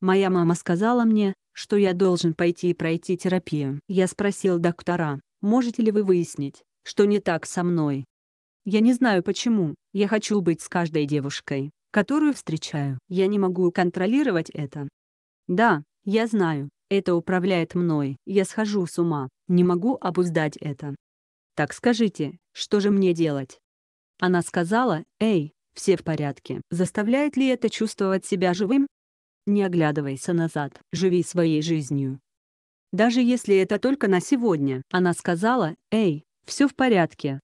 Моя мама сказала мне, что я должен пойти и пройти терапию. Я спросил доктора, можете ли вы выяснить, что не так со мной. Я не знаю почему, я хочу быть с каждой девушкой, которую встречаю. Я не могу контролировать это. Да, я знаю, это управляет мной. Я схожу с ума, не могу обуздать это. Так скажите, что же мне делать? Она сказала, эй, все в порядке. Заставляет ли это чувствовать себя живым? не оглядывайся назад, живи своей жизнью. Даже если это только на сегодня, она сказала, «Эй, все в порядке».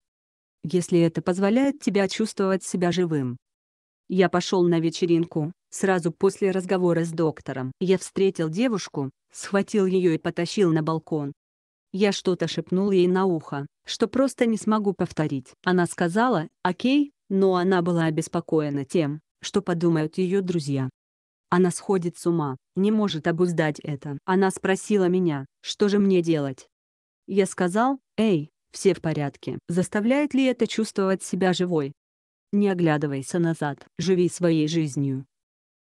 Если это позволяет тебя чувствовать себя живым. Я пошел на вечеринку, сразу после разговора с доктором. Я встретил девушку, схватил ее и потащил на балкон. Я что-то шепнул ей на ухо, что просто не смогу повторить. Она сказала «Окей», но она была обеспокоена тем, что подумают ее друзья. Она сходит с ума, не может обуздать это. Она спросила меня, что же мне делать. Я сказал, эй, все в порядке. Заставляет ли это чувствовать себя живой? Не оглядывайся назад, живи своей жизнью.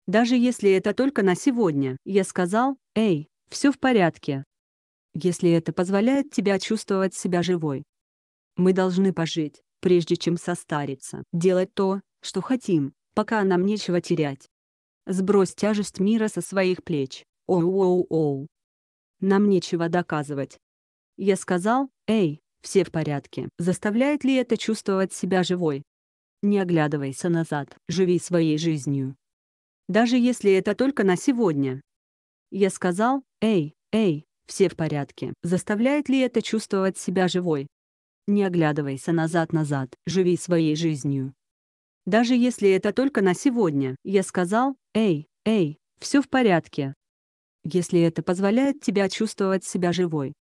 Даже если это только на сегодня, я сказал, эй, все в порядке. Если это позволяет тебя чувствовать себя живой. Мы должны пожить, прежде чем состариться, делать то, что хотим, пока нам нечего терять. Сбрось тяжесть мира со своих плеч. Оу-оу-оу. Нам нечего доказывать. Я сказал, эй, все в порядке. Заставляет ли это чувствовать себя живой? Не оглядывайся назад, живи своей жизнью. Даже если это только на сегодня. Я сказал, эй, эй, все в порядке. Заставляет ли это чувствовать себя живой? Не оглядывайся назад-назад, живи своей жизнью. Даже если это только на сегодня, я сказал, «Эй, эй, все в порядке!» Если это позволяет тебя чувствовать себя живой,